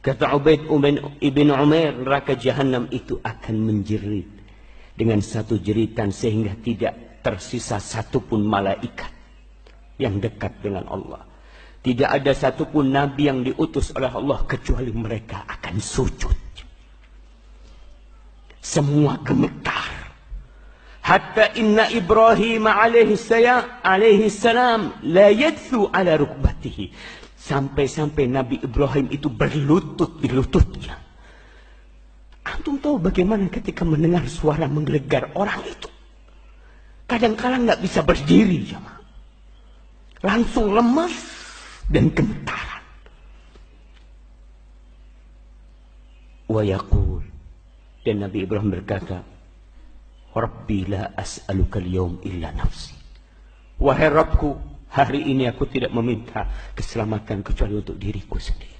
Kata Ubaid Ibn Umair, neraka Jahanam itu akan menjerit. Dengan satu jeritan sehingga tidak tersisa satupun malaikat yang dekat dengan Allah. Tidak ada satupun Nabi yang diutus oleh Allah kecuali mereka akan sujud. Semua gemetar. Hatta inna Ibrahim alaihi salam la yadthu ala rukbatihi. Sampai-sampai Nabi Ibrahim itu berlutut di lututnya. Antum tahu bagaimana ketika mendengar suara menggelegar orang itu? Kadang-kala nggak bisa berdiri, jemaah. Langsung lemas dan gemetaran. Wayakul dan Nabi Ibrahim berkata, Rabbi la as'aluka al illa nafsi. Wahai Rabbku, Hari ini aku tidak meminta keselamatan kecuali untuk diriku sendiri.